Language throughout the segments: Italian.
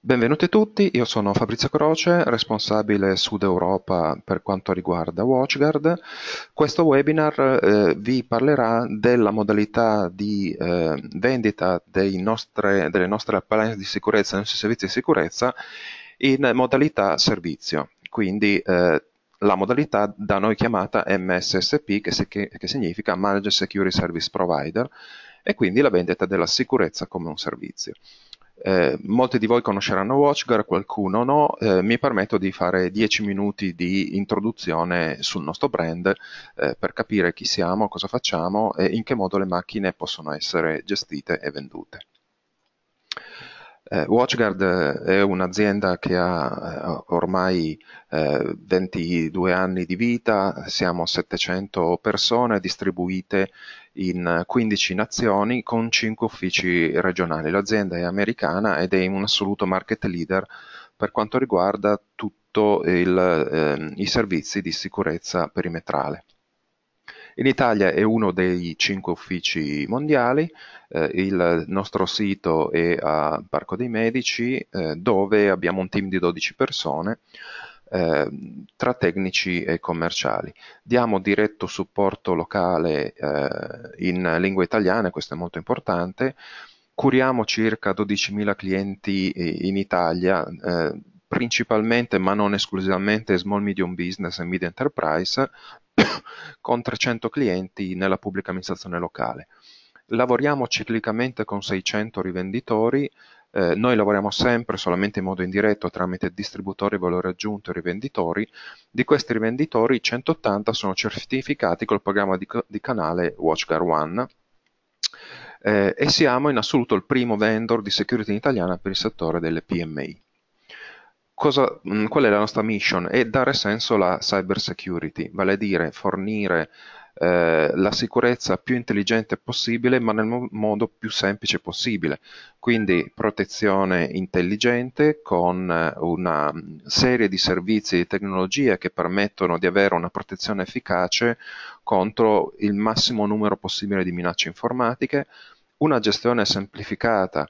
Benvenuti a tutti, io sono Fabrizio Croce, responsabile Sud Europa per quanto riguarda WatchGuard. Questo webinar eh, vi parlerà della modalità di eh, vendita nostre, delle nostre appliance di sicurezza, dei nostri servizi di sicurezza in modalità servizio, quindi eh, la modalità da noi chiamata MSSP che, si, che significa Managed Security Service Provider e quindi la vendita della sicurezza come un servizio. Eh, molti di voi conosceranno WatchGuard, qualcuno no. Eh, mi permetto di fare 10 minuti di introduzione sul nostro brand eh, per capire chi siamo, cosa facciamo e in che modo le macchine possono essere gestite e vendute. Eh, WatchGuard eh, è un'azienda che ha eh, ormai eh, 22 anni di vita, siamo 700 persone distribuite in 15 nazioni con 5 uffici regionali. L'azienda è americana ed è un assoluto market leader per quanto riguarda tutti eh, i servizi di sicurezza perimetrale. In Italia è uno dei cinque uffici mondiali, eh, il nostro sito è a Parco dei Medici eh, dove abbiamo un team di 12 persone eh, tra tecnici e commerciali. Diamo diretto supporto locale eh, in lingua italiana, questo è molto importante, curiamo circa 12.000 clienti eh, in Italia, eh, principalmente ma non esclusivamente small medium business e mid enterprise con 300 clienti nella pubblica amministrazione locale. Lavoriamo ciclicamente con 600 rivenditori, eh, noi lavoriamo sempre solamente in modo indiretto tramite distributori valore aggiunto e rivenditori. Di questi rivenditori 180 sono certificati col programma di, di canale WatchGuard One eh, e siamo in assoluto il primo vendor di security in italiana per il settore delle PMI cosa, mm, qual è la nostra mission È dare senso alla cyber security, vale a dire fornire eh, la sicurezza più intelligente possibile ma nel mo- modo più semplice possibile. Quindi protezione intelligente con eh, una serie di servizi e tecnologie che permettono di avere una protezione efficace contro il massimo numero possibile di minacce informatiche, una gestione semplificata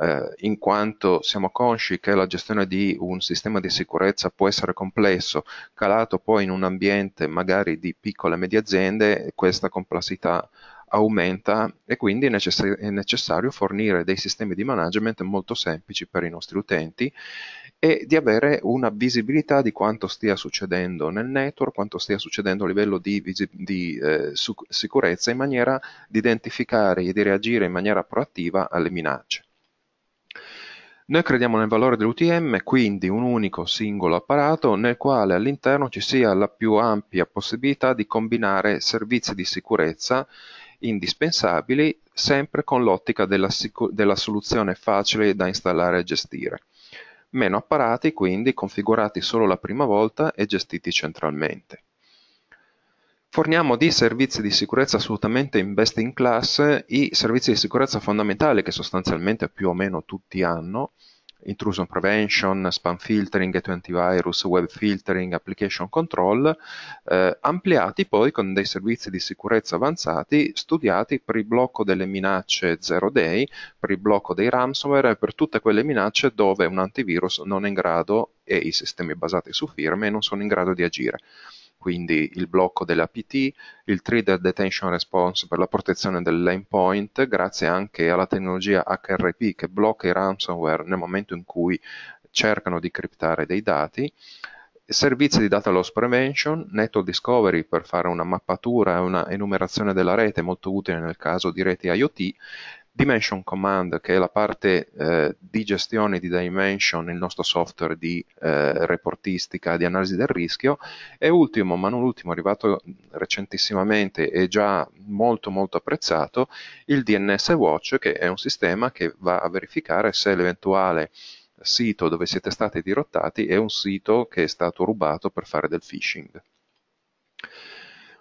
eh, in quanto siamo consci che la gestione di un sistema di sicurezza può essere complesso, calato poi in un ambiente magari di piccole e medie aziende, questa complessità aumenta e quindi è, necess- è necessario fornire dei sistemi di management molto semplici per i nostri utenti e di avere una visibilità di quanto stia succedendo nel network, quanto stia succedendo a livello di, di eh, sicurezza in maniera di identificare e di reagire in maniera proattiva alle minacce. Noi crediamo nel valore dell'UTM, quindi un unico singolo apparato nel quale all'interno ci sia la più ampia possibilità di combinare servizi di sicurezza indispensabili sempre con l'ottica della, della soluzione facile da installare e gestire. Meno apparati quindi configurati solo la prima volta e gestiti centralmente. Forniamo dei servizi di sicurezza assolutamente in best in class i servizi di sicurezza fondamentali che sostanzialmente più o meno tutti hanno, intrusion prevention, spam filtering, gateway antivirus, web filtering, application control, eh, ampliati poi con dei servizi di sicurezza avanzati studiati per il blocco delle minacce zero day, per il blocco dei ransomware e per tutte quelle minacce dove un antivirus non è in grado e i sistemi basati su firme non sono in grado di agire quindi il blocco dell'APT, il Threaded Detention Response per la protezione dell'endpoint, grazie anche alla tecnologia HRP che blocca i ransomware nel momento in cui cercano di criptare dei dati, servizi di data loss prevention, network discovery per fare una mappatura e una enumerazione della rete molto utile nel caso di reti IoT Dimension Command, che è la parte eh, di gestione di Dimension, il nostro software di eh, reportistica, di analisi del rischio, e ultimo, ma non ultimo, arrivato recentissimamente e già molto molto apprezzato, il DNS Watch, che è un sistema che va a verificare se l'eventuale sito dove siete stati dirottati è un sito che è stato rubato per fare del phishing.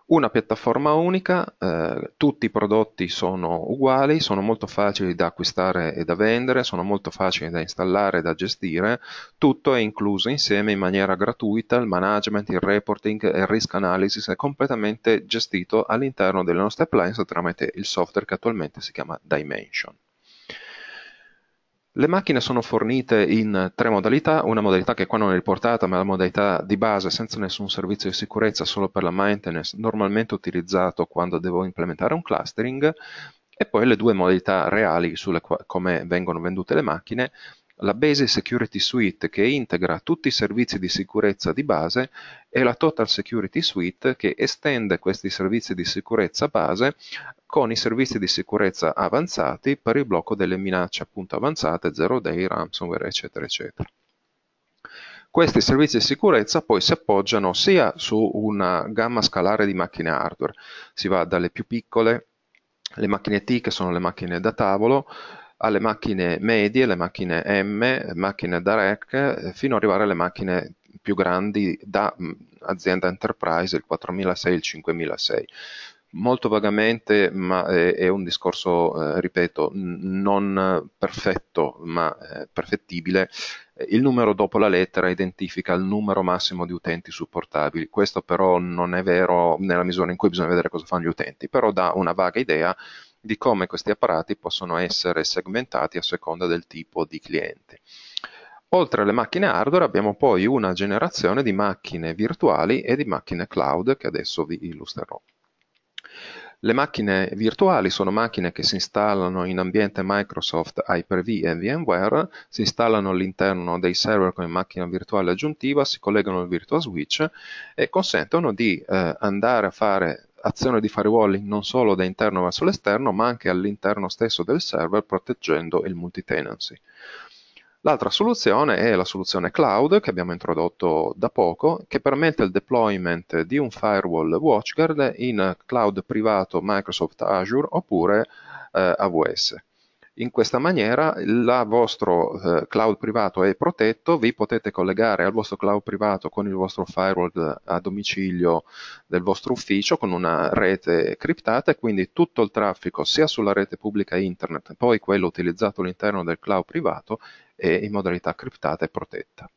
Una piattaforma unica, eh, tutti i prodotti sono uguali, sono molto facili da acquistare e da vendere, sono molto facili da installare e da gestire, tutto è incluso insieme in maniera gratuita, il management, il reporting e il risk analysis è completamente gestito all'interno delle nostre appliance tramite il software che attualmente si chiama Dimension. Le macchine sono fornite in tre modalità, una modalità che qua non è riportata ma la modalità di base senza nessun servizio di sicurezza, solo per la maintenance, normalmente utilizzato quando devo implementare un clustering, e poi le due modalità reali sulle, come vengono vendute le macchine, la Basic Security Suite che integra tutti i servizi di sicurezza di base e la Total Security Suite che estende questi servizi di sicurezza base con i servizi di sicurezza avanzati per il blocco delle minacce appunto avanzate, zero day, ransomware, eccetera, eccetera. Questi servizi di sicurezza poi si appoggiano sia su una gamma scalare di macchine hardware, si va dalle più piccole, le macchine T che sono le macchine da tavolo, alle macchine medie, le macchine M, macchine da REC, eh, fino ad arrivare alle macchine più grandi da mm, azienda enterprise, il 4006 e il 5006 molto vagamente, ma eh, è, un discorso, eh, ripeto, non perfetto, ma eh, perfettibile. Il numero dopo la lettera identifica il numero massimo di utenti supportabili. Questo però non è vero nella misura in cui bisogna vedere cosa fanno gli utenti, però dà una vaga idea di come questi apparati possono essere segmentati a seconda del tipo di cliente. Oltre alle macchine hardware abbiamo poi una generazione di macchine virtuali e di macchine cloud che adesso vi illustrerò. Le macchine virtuali sono macchine che si installano in ambiente Microsoft Hyper-V e VMware, si installano all'interno dei server come macchina virtuale aggiuntiva, si collegano al Virtual Switch e consentono di eh, andare a fare azione di firewalling non solo da interno verso l'esterno, ma anche all'interno stesso del server proteggendo il multi-tenancy. L'altra soluzione è la soluzione cloud che abbiamo introdotto da poco, che permette il deployment di un firewall WatchGuard in cloud privato Microsoft Azure oppure eh, AWS. In questa maniera il vostro eh, cloud privato è protetto, vi potete collegare al vostro cloud privato con il vostro firewall eh, a domicilio del vostro ufficio con una rete criptata e quindi tutto il traffico sia sulla rete pubblica internet, poi quello utilizzato all'interno del cloud privato è in modalità criptata e protetta.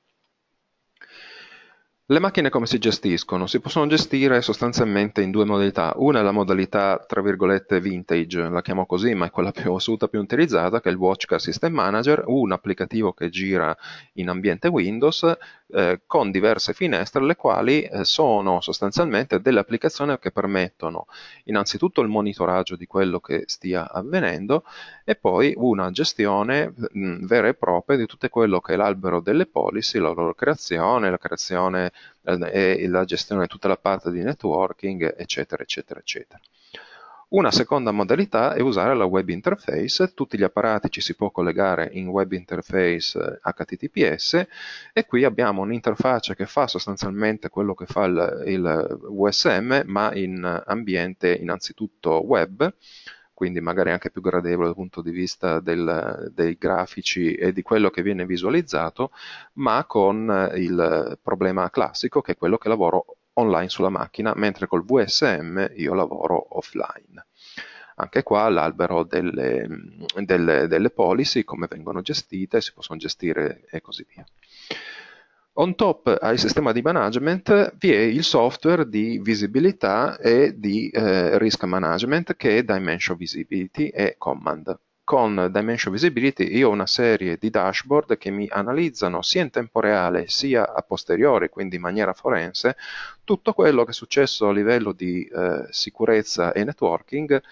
Le macchine come si gestiscono? Si possono gestire sostanzialmente in due modalità. Una è la modalità, tra virgolette, vintage, la chiamo così, ma è quella più assoluta, più utilizzata, che è il Watchcar System Manager, un applicativo che gira in ambiente Windows eh, con diverse finestre, le quali eh, sono sostanzialmente delle applicazioni che permettono innanzitutto il monitoraggio di quello che stia avvenendo e poi una gestione mh, mm, vera e propria di tutto quello che è l'albero delle policy, la loro creazione, la creazione eh, e la gestione di tutta la parte di networking, eccetera, eccetera, eccetera. Una seconda modalità è usare la web interface, tutti gli apparati ci si può collegare in web interface HTTPS eh, e qui abbiamo un'interfaccia che fa sostanzialmente quello che fa il, il USM ma in ambiente innanzitutto web quindi magari anche più gradevole dal punto di vista del, dei grafici e di quello che viene visualizzato, ma con il problema classico che è quello che lavoro online sulla macchina, mentre col VSM io lavoro offline anche qua l'albero delle, delle, delle, policy, come vengono gestite, si possono gestire e così via. On top al sistema di management vi è il software di visibilità e di eh, risk management che è Dimension Visibility e Command. Con Dimension Visibility io ho una serie di dashboard che mi analizzano sia in tempo reale sia a posteriori, quindi in maniera forense, tutto quello che è successo a livello di eh, sicurezza e networking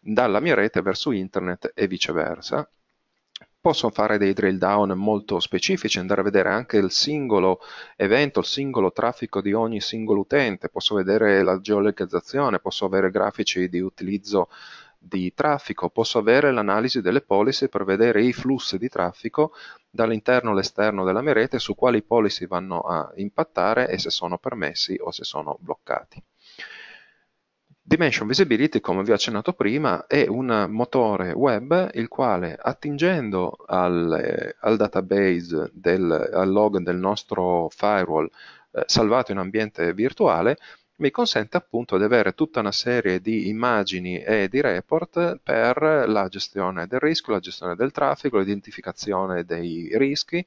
dalla mia rete verso internet e viceversa posso fare dei drill down molto specifici, andare a vedere anche il singolo evento, il singolo traffico di ogni singolo utente, posso vedere la geolocalizzazione, posso avere grafici di utilizzo di traffico, posso avere l'analisi delle policy per vedere i flussi di traffico dall'interno all'esterno della mia rete su quali policy vanno a impattare e se sono permessi o se sono bloccati. Dimension Visibility, come vi ho accennato prima, è un motore web il quale attingendo al, al database, del, al log del nostro firewall eh, salvato in ambiente virtuale, mi consente appunto di avere tutta una serie di immagini e di report per la gestione del rischio, la gestione del traffico, l'identificazione dei rischi,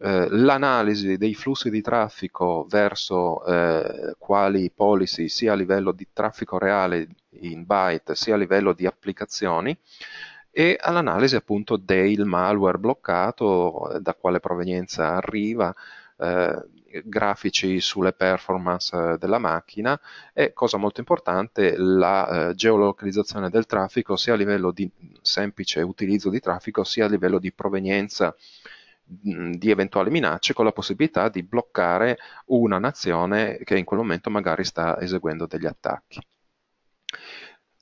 eh, l'analisi dei flussi di traffico verso eh, quali policy sia a livello di traffico reale in byte sia a livello di applicazioni e all'analisi appunto del malware bloccato, eh, da quale provenienza arriva, eh, grafici sulle performance eh, della macchina e, cosa molto importante, la eh, geolocalizzazione del traffico sia a livello di semplice utilizzo di traffico sia a livello di provenienza di eventuali minacce con la possibilità di bloccare una nazione che in quel momento magari sta eseguendo degli attacchi.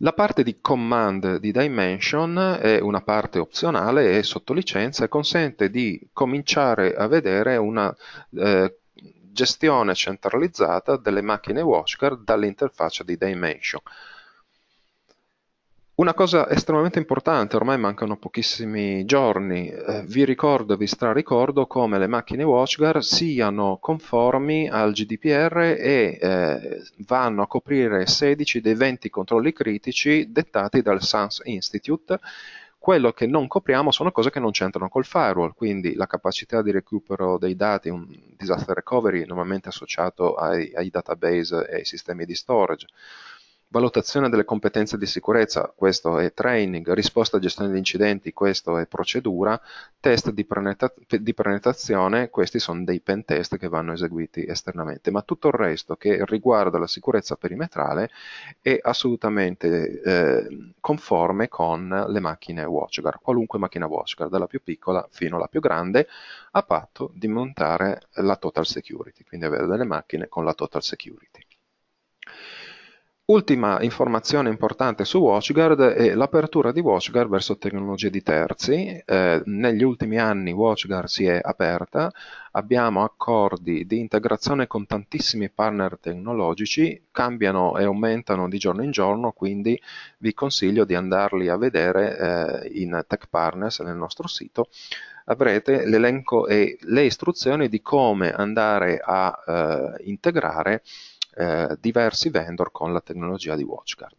La parte di command di Dimension è una parte opzionale e sotto licenza e consente di cominciare a vedere una eh, gestione centralizzata delle macchine WatchGuard dall'interfaccia di Dimension. Una cosa estremamente importante, ormai mancano pochissimi giorni, eh, vi ricordo, vi straricordo come le macchine WatchGuard siano conformi al GDPR e eh, vanno a coprire 16 dei 20 controlli critici dettati dal SANS Institute. Quello che non copriamo sono cose che non c'entrano col firewall, quindi la capacità di recupero dei dati, un disaster recovery normalmente associato ai, ai database e ai sistemi di storage valutazione delle competenze di sicurezza, questo è training, risposta a gestione di incidenti, questo è procedura, test di, prenota- di prenotazione, questi sono dei pen test che vanno eseguiti esternamente, ma tutto il resto che riguarda la sicurezza perimetrale è assolutamente eh, conforme con le macchine WatchGuard, qualunque macchina WatchGuard, dalla più piccola fino alla più grande, a patto di montare la Total Security, quindi avere delle macchine con la Total Security. Ultima informazione importante su WatchGuard è l'apertura di WatchGuard verso tecnologie di terzi. Eh, negli ultimi anni WatchGuard si è aperta, abbiamo accordi di integrazione con tantissimi partner tecnologici, cambiano e aumentano di giorno in giorno, quindi vi consiglio di andarli a vedere eh, in Tech Partners nel nostro sito avrete l'elenco e le istruzioni di come andare a eh, integrare eh, diversi vendor con la tecnologia di WatchGuard.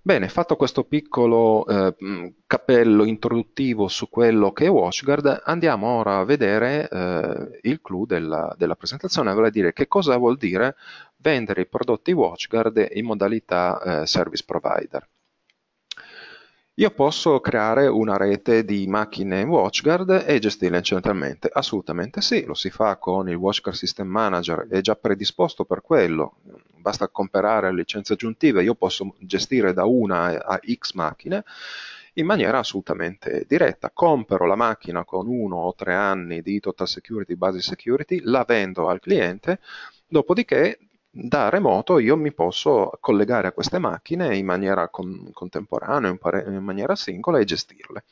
Bene, fatto questo piccolo eh, mm, cappello introduttivo su quello che è WatchGuard, andiamo ora a vedere eh, il clou della, della, presentazione, vale a dire che cosa vuol dire vendere i prodotti WatchGuard in modalità eh, service provider. Io posso creare una rete di macchine WatchGuard e gestirle centralmente? Assolutamente sì, lo si fa con il WatchGuard System Manager, è già predisposto per quello, basta comprare licenze aggiuntive, io posso gestire da una a X macchine in maniera assolutamente diretta. Compro la macchina con uno o tre anni di total security, basic security, la vendo al cliente, dopodiché da remoto io mi posso collegare a queste macchine in maniera con, contemporanea, in, pare, in maniera singola e gestirle.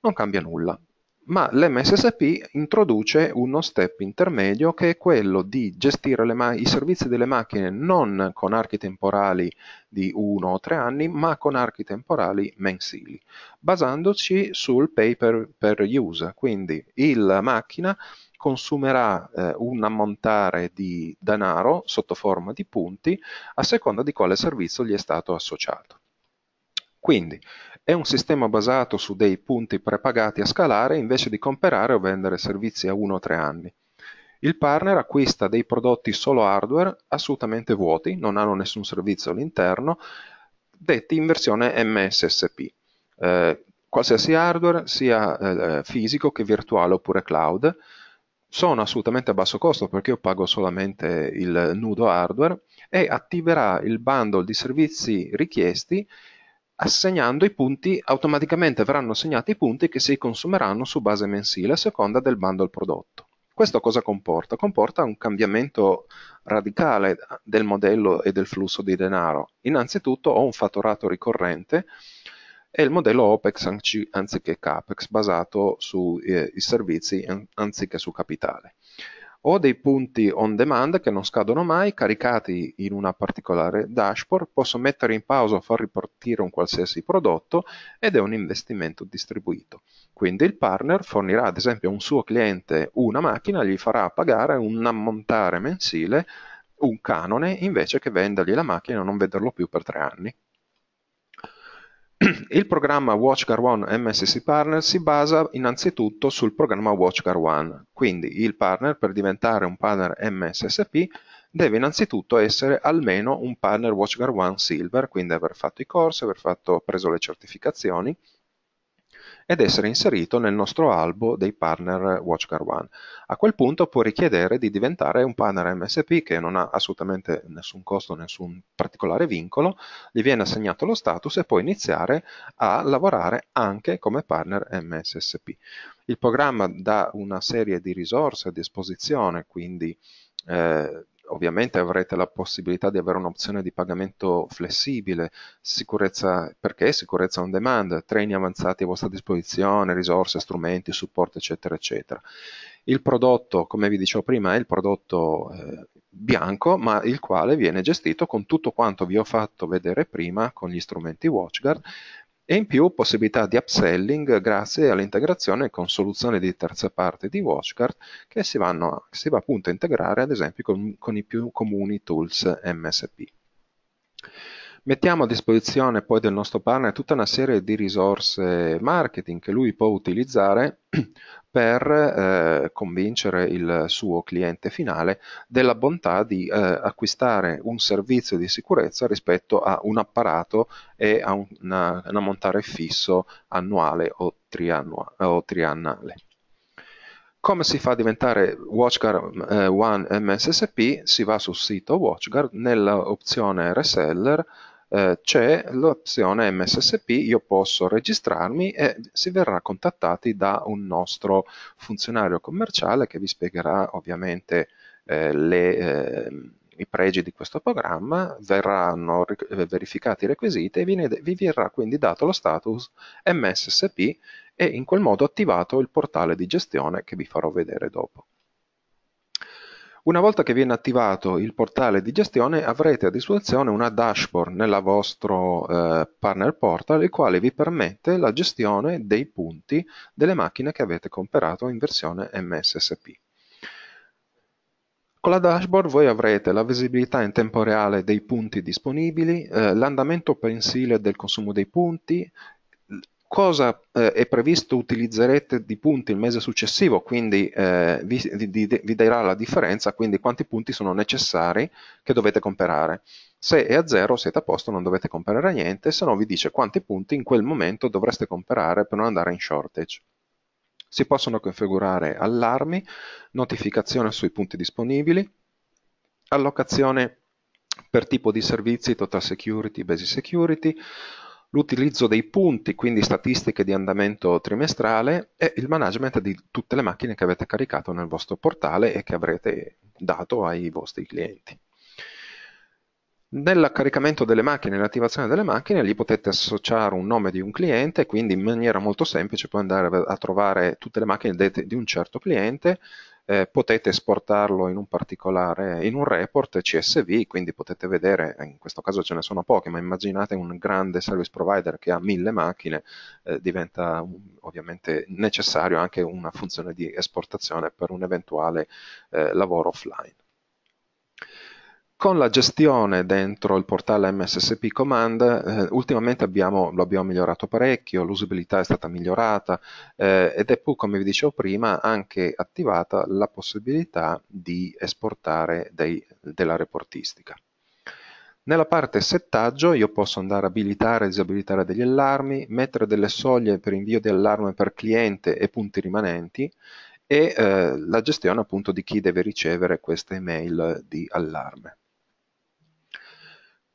Non cambia nulla, ma l'MSSP introduce uno step intermedio che è quello di gestire ma- i servizi delle macchine non con archi temporali di uno o tre anni, ma con archi temporali mensili, basandoci sul pay per, per use, quindi la macchina consumerà eh, un ammontare di denaro sotto forma di punti a seconda di quale servizio gli è stato associato. Quindi è un sistema basato su dei punti prepagati a scalare invece di comprare o vendere servizi a 1 o 3 anni. Il partner acquista dei prodotti solo hardware assolutamente vuoti, non hanno nessun servizio all'interno, detti in versione MSSP. Eh, qualsiasi hardware, sia eh, fisico che virtuale oppure cloud, sono assolutamente a basso costo perché io pago solamente il nudo hardware e attiverà il bundle di servizi richiesti assegnando i punti, automaticamente verranno assegnati i punti che si consumeranno su base mensile a seconda del bundle prodotto. Questo cosa comporta? Comporta un cambiamento radicale del modello e del flusso di denaro. Innanzitutto ho un fatturato ricorrente e il modello OPEX anziché CAPEX basato sui eh, servizi anziché su capitale. Ho dei punti on demand che non scadono mai, caricati in una particolare dashboard, posso mettere in pausa o far ripartire un qualsiasi prodotto ed è un investimento distribuito. Quindi il partner fornirà ad esempio a un suo cliente una macchina, gli farà pagare un ammontare mensile, un canone, invece che vendergli la macchina e non vederlo più per tre anni. Il programma WatchGuard One MSC Partner si basa innanzitutto sul programma WatchGuard One, quindi il partner per diventare un partner MSSP deve innanzitutto essere almeno un partner WatchGuard One Silver, quindi aver fatto i corsi, aver fatto, preso le certificazioni ed essere inserito nel nostro albo dei partner WatchGuard One. A quel punto può richiedere di diventare un partner MSP che non ha assolutamente nessun costo, nessun particolare vincolo, gli viene assegnato lo status e può iniziare a lavorare anche come partner MSSP. Il programma dà una serie di risorse a disposizione, quindi eh, ovviamente avrete la possibilità di avere un'opzione di pagamento flessibile, sicurezza perché sicurezza on demand, treni avanzati a vostra disposizione, risorse, strumenti, supporto, eccetera, eccetera. Il prodotto, come vi dicevo prima, è il prodotto eh, bianco, ma il quale viene gestito con tutto quanto vi ho fatto vedere prima con gli strumenti WatchGuard e in più possibilità di upselling grazie all'integrazione con soluzioni di terza parte di Watchcard che si, vanno, si va appunto a integrare ad esempio con, con i più comuni tools MSP. Mettiamo a disposizione poi del nostro partner tutta una serie di risorse marketing che lui può utilizzare per eh, convincere il suo cliente finale della bontà di eh, acquistare un servizio di sicurezza rispetto a un apparato e a un, ammontare fisso annuale o, triannua, o triannale. Come si fa a diventare WatchGuard eh, One MSSP? Si va sul sito WatchGuard, nell'opzione Reseller eh, c'è l'opzione MSSP, io posso registrarmi e si verrà contattati da un nostro funzionario commerciale che vi spiegherà ovviamente eh, le... Eh, i pregi di questo programma, verranno eh, verificati i requisiti e vi verrà quindi dato lo status MSSP e in quel modo attivato il portale di gestione che vi farò vedere dopo. Una volta che viene attivato il portale di gestione avrete a disposizione una dashboard nella vostro eh, partner portal il quale vi permette la gestione dei punti delle macchine che avete comperato in versione MSSP. Con la dashboard voi avrete la visibilità in tempo reale dei punti disponibili, eh, l'andamento pensile del consumo dei punti, cosa eh, è previsto utilizzerete di punti il mese successivo, quindi eh, vi, di, di, vi darà la differenza, quindi quanti punti sono necessari che dovete comprare. Se è a zero siete a posto, non dovete comprare niente, se no vi dice quanti punti in quel momento dovreste comprare per non andare in shortage. Si possono configurare allarmi, notificazione sui punti disponibili, allocazione per tipo di servizi, total security, basic security, l'utilizzo dei punti, quindi statistiche di andamento trimestrale e il management di tutte le macchine che avete caricato nel vostro portale e che avrete dato ai vostri clienti. Nel caricamento delle macchine, nell'attivazione delle macchine, lì potete associare un nome di un cliente, quindi in maniera molto semplice puoi andare a trovare tutte le macchine di un certo cliente, eh, potete esportarlo in un particolare, in un report CSV, quindi potete vedere, eh, in questo caso ce ne sono poche, ma immaginate un grande service provider che ha mille macchine, eh, diventa un, ovviamente necessario anche una funzione di esportazione per un eventuale eh, lavoro offline. Con la gestione dentro il portale MSSP Command, eh, ultimamente abbiamo, lo abbiamo migliorato parecchio, l'usabilità è stata migliorata eh, ed è pur, come vi dicevo prima, anche attivata la possibilità di esportare dei, della reportistica. Nella parte settaggio io posso andare a abilitare e disabilitare degli allarmi, mettere delle soglie per invio di allarme per cliente e punti rimanenti e eh, la gestione appunto di chi deve ricevere queste email di allarme.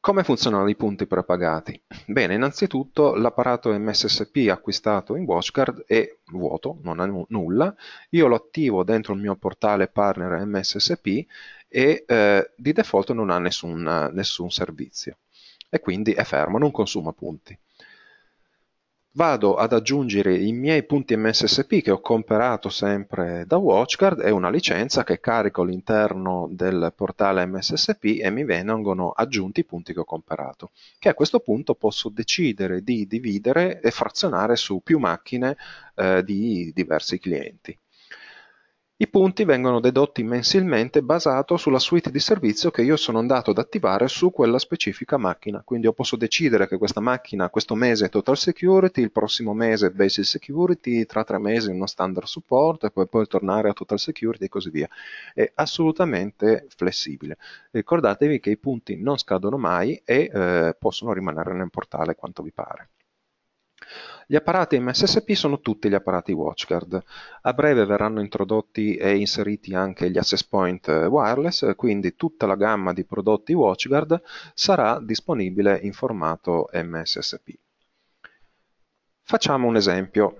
Come funzionano i punti prepagati? Bene, innanzitutto l'apparato MSSP acquistato in WatchGuard è vuoto, non ha nu nulla, io lo attivo dentro il mio portale partner MSSP e eh, di default non ha nessun, nessun servizio e quindi è fermo, non consuma punti vado ad aggiungere i miei punti MSSP che ho comprato sempre da WatchGuard è una licenza che carico all'interno del portale MSSP e mi vengono aggiunti i punti che ho comprato, che a questo punto posso decidere di dividere e frazionare su più macchine eh, di diversi clienti. I punti vengono dedotti mensilmente basato sulla suite di servizio che io sono andato ad attivare su quella specifica macchina, quindi io posso decidere che questa macchina questo mese è Total Security, il prossimo mese è Basic Security, tra tre mesi uno standard support e poi, poi tornare a Total Security e così via. È assolutamente flessibile. Ricordatevi che i punti non scadono mai e eh, possono rimanere nel portale quanto vi pare. Gli apparati MSSP sono tutti gli apparati WatchGuard. A breve verranno introdotti e inseriti anche gli access point eh, wireless, quindi tutta la gamma di prodotti WatchGuard sarà disponibile in formato MSSP. Facciamo un esempio.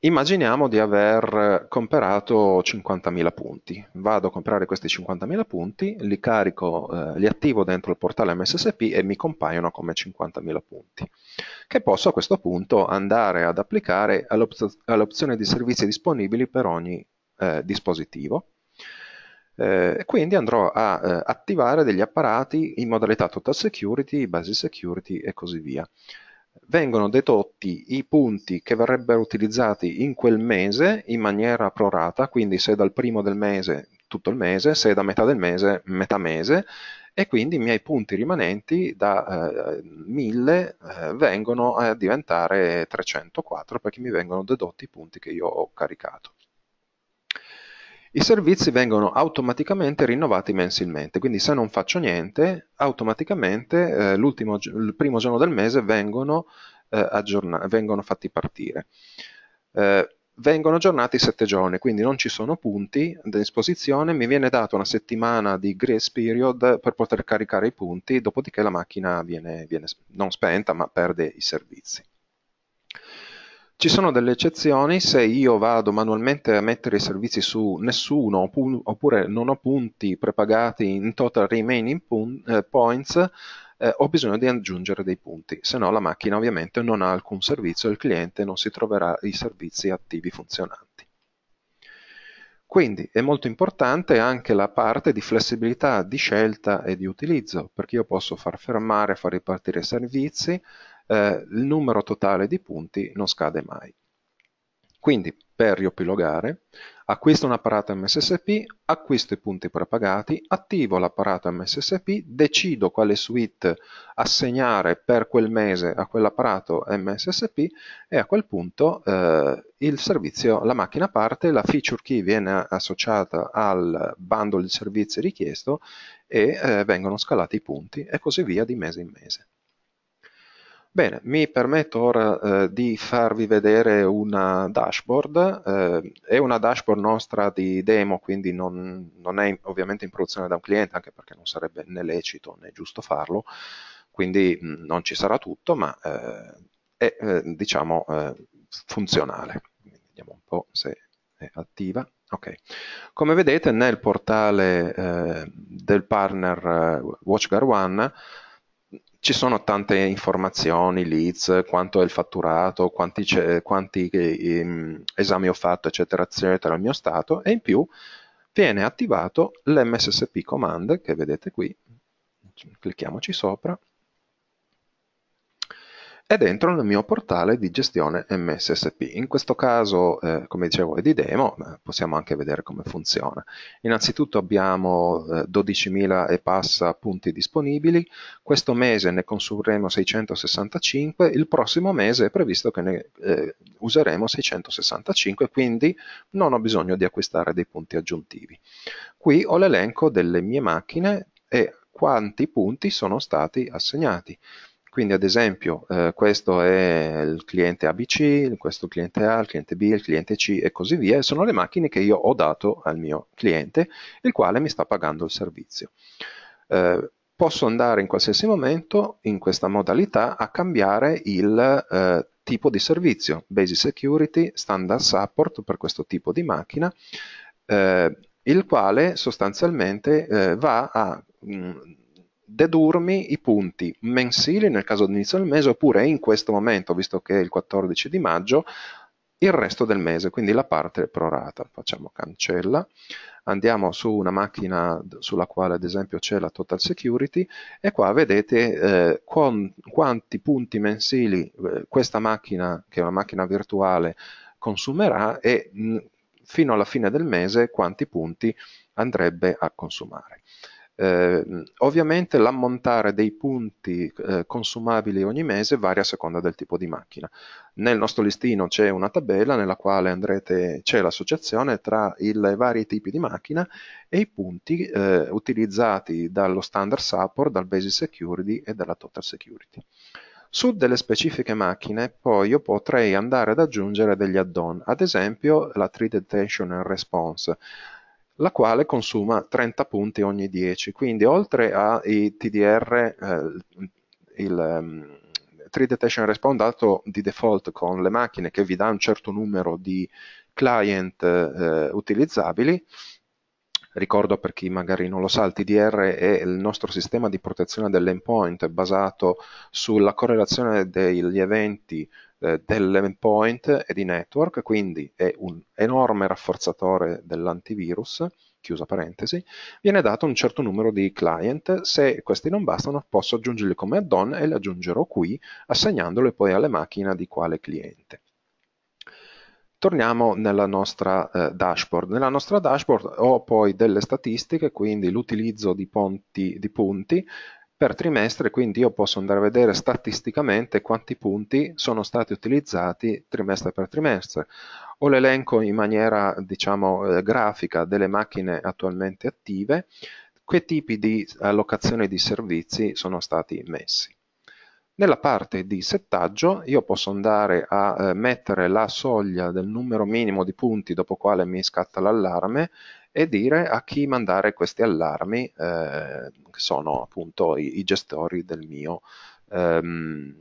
Immaginiamo di aver comprato 50.000 punti. Vado a comprare questi 50.000 punti, li carico, eh, li attivo dentro il portale MSSP e mi compaiono come 50.000 punti, che posso a questo punto andare ad applicare all'op- all'opzione di servizi disponibili per ogni eh, dispositivo. Eh, quindi andrò a eh, attivare degli apparati in modalità total security, basic security e così via vengono detotti i punti che verrebbero utilizzati in quel mese in maniera prorata, quindi se dal primo del mese tutto il mese, se da metà del mese metà mese e quindi i miei punti rimanenti da eh, 1000 eh, vengono a diventare 304 perché mi vengono dedotti i punti che io ho caricato i servizi vengono automaticamente rinnovati mensilmente, quindi se non faccio niente, automaticamente eh, il primo giorno del mese vengono, eh, vengono fatti partire. Eh, vengono aggiornati sette giorni, quindi non ci sono punti a disposizione, mi viene data una settimana di grace period per poter caricare i punti, dopodiché la macchina viene, viene non spenta ma perde i servizi. Ci sono delle eccezioni se io vado manualmente a mettere i servizi su nessuno oppure non ho punti prepagati in total remaining eh, points, eh, ho bisogno di aggiungere dei punti, se no la macchina ovviamente non ha alcun servizio e il cliente non si troverà i servizi attivi funzionanti. Quindi è molto importante anche la parte di flessibilità di scelta e di utilizzo, perché io posso far fermare, far ripartire i servizi, eh, il numero totale di punti non scade mai. Quindi, per riepilogare, acquisto un apparato MSSP, acquisto i punti prepagati, attivo l'apparato MSSP, decido quale suite assegnare per quel mese a quell'apparato MSSP e a quel punto eh, il servizio, la macchina parte, la feature key viene associata al bundle di servizi richiesto e eh, vengono scalati i punti e così via di mese in mese. Bene, mi permetto ora eh, di farvi vedere una dashboard, eh, è una dashboard nostra di demo, quindi non, non, è ovviamente in produzione da un cliente, anche perché non sarebbe né lecito né giusto farlo, quindi mh, mm, non ci sarà tutto, ma eh, è eh, diciamo eh, funzionale. vediamo un po' se è attiva. Okay. Come vedete nel portale eh, del partner WatchGuard One ci sono tante informazioni, leads, quanto è il fatturato, quanti, quanti eh, esami ho fatto, eccetera, eccetera, il mio stato e in più viene attivato l'MSSP command che vedete qui, clicchiamoci sopra, ed entro nel mio portale di gestione MSSP. In questo caso, eh, come dicevo, è di demo, ma possiamo anche vedere come funziona. Innanzitutto abbiamo eh, 12.000 e passa punti disponibili, questo mese ne consumeremo 665, il prossimo mese è previsto che ne eh, useremo 665, quindi non ho bisogno di acquistare dei punti aggiuntivi. Qui ho l'elenco delle mie macchine e quanti punti sono stati assegnati. Quindi ad esempio eh, questo è il cliente ABC, questo è il cliente A, il cliente B, il cliente C e così via, sono le macchine che io ho dato al mio cliente, il quale mi sta pagando il servizio. Eh, posso andare in qualsiasi momento in questa modalità a cambiare il eh, tipo di servizio, Basic Security, Standard Support per questo tipo di macchina, eh, il quale sostanzialmente eh, va a... Mh, mm, dedurmi i punti mensili nel caso dell'inizio del mese oppure in questo momento, visto che è il 14 di maggio, il resto del mese, quindi la parte prorata. Facciamo cancella, andiamo su una macchina sulla quale ad esempio c'è la Total Security e qua vedete eh, con quanti punti mensili eh, questa macchina, che è una macchina virtuale, consumerà e mh, fino alla fine del mese quanti punti andrebbe a consumare. Eh, ovviamente l'ammontare dei punti eh, consumabili ogni mese varia a seconda del tipo di macchina. Nel nostro listino c'è una tabella nella quale andrete, c'è l'associazione tra i vari tipi di macchina e i punti eh, utilizzati dallo standard support, dal basic security e dalla total security. Su delle specifiche macchine poi io potrei andare ad aggiungere degli add-on, ad esempio la Tree Detection and Response la quale consuma 30 punti ogni 10. Quindi oltre ai TDR, eh, il um, ehm, 3 Detection Response dato di default con le macchine che vi dà un certo numero di client eh, utilizzabili, Ricordo per chi magari non lo sa, il TDR è il nostro sistema di protezione dell'endpoint basato sulla correlazione degli eventi eh, dell'endpoint e di network, quindi è un enorme rafforzatore dell'antivirus, chiusa parentesi, viene dato un certo numero di client, se questi non bastano posso aggiungerli come add-on e li aggiungerò qui, assegnandole poi alla macchina di quale cliente. Torniamo nella nostra eh, dashboard. Nella nostra dashboard ho poi delle statistiche, quindi l'utilizzo di, di, punti per trimestre quindi io posso andare a vedere statisticamente quanti punti sono stati utilizzati trimestre per trimestre. Ho l'elenco in maniera diciamo eh, grafica delle macchine attualmente attive, che tipi di allocazione di servizi sono stati messi. Nella parte di settaggio io posso andare a eh, mettere la soglia del numero minimo di punti dopo quale mi scatta l'allarme e dire a chi mandare questi allarmi, eh, che sono appunto i, i gestori del mio, ehm,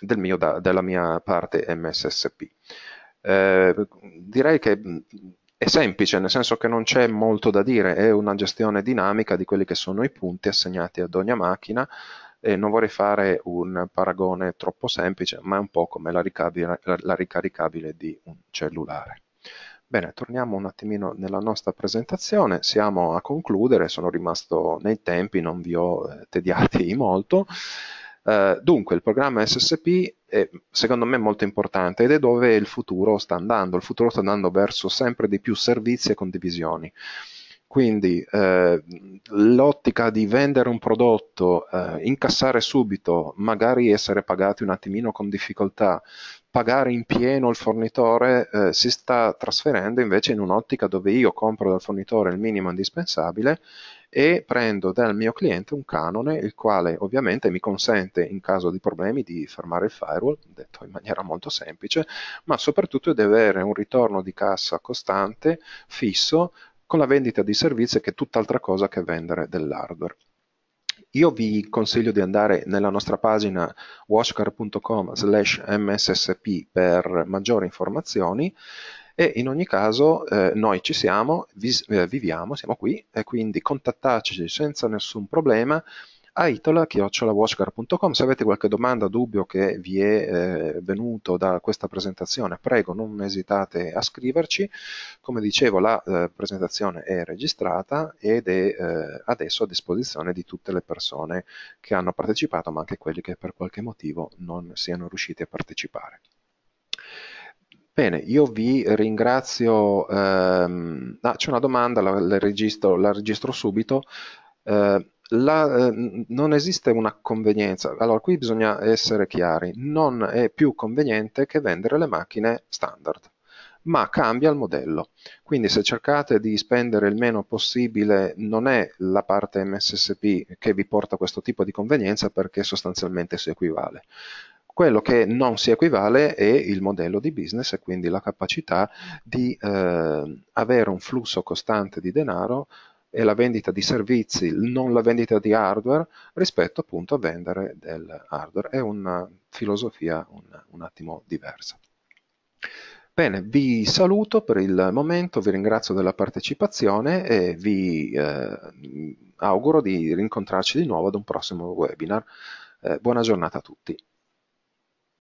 del mio da, della mia parte MSSP. Eh, direi che mm, è semplice, nel senso che non c'è molto da dire, è una gestione dinamica di quelli che sono i punti assegnati ad ogni macchina. E non vorrei fare un paragone troppo semplice, ma è un po' come la, ricaricabile, la ricaricabile di un cellulare. Bene, torniamo un attimino nella nostra presentazione, siamo a concludere, sono rimasto nei tempi, non vi ho eh, tediati molto. Eh, dunque, il programma SSP è secondo me molto importante ed è dove il futuro sta andando, il futuro sta andando verso sempre di più servizi e condivisioni. Quindi eh, l'ottica di vendere un prodotto, eh, incassare subito, magari essere pagati un attimino con difficoltà, pagare in pieno il fornitore, eh, si sta trasferendo invece in un'ottica dove io compro dal fornitore il minimo indispensabile e prendo dal mio cliente un canone, il quale ovviamente mi consente in caso di problemi di fermare il firewall, detto in maniera molto semplice, ma soprattutto di avere un ritorno di cassa costante, fisso, con la vendita di servizi che è tutt'altra cosa che vendere dell'hardware. Io vi consiglio di andare nella nostra pagina washcar.com slash mssp per maggiori informazioni e in ogni caso eh, noi ci siamo, vi, eh, viviamo, siamo qui e quindi contattateci senza nessun problema a itola Se avete qualche domanda, o dubbio che vi è eh, venuto da questa presentazione, prego non esitate a scriverci. Come dicevo, la eh, presentazione è registrata ed è eh, adesso a disposizione di tutte le persone che hanno partecipato, ma anche quelli che per qualche motivo non siano riusciti a partecipare. Bene, io vi ringrazio. Ehm, ah, c'è una domanda, la, la, registro, la registro, subito. Eh, la, eh, non esiste una convenienza. Allora, qui bisogna essere chiari, non è più conveniente che vendere le macchine standard, ma cambia il modello. Quindi se cercate di spendere il meno possibile, non è la parte MSSP che vi porta questo tipo di convenienza perché sostanzialmente si equivale. Quello che non si equivale è il modello di business e quindi la capacità di eh, avere un flusso costante di denaro e la vendita di servizi, non la vendita di hardware, rispetto appunto a vendere del hardware. È una filosofia un, un attimo diversa. Bene, vi saluto per il momento, vi ringrazio della partecipazione e vi eh, auguro di rincontrarci di nuovo ad un prossimo webinar. Eh, buona giornata a tutti.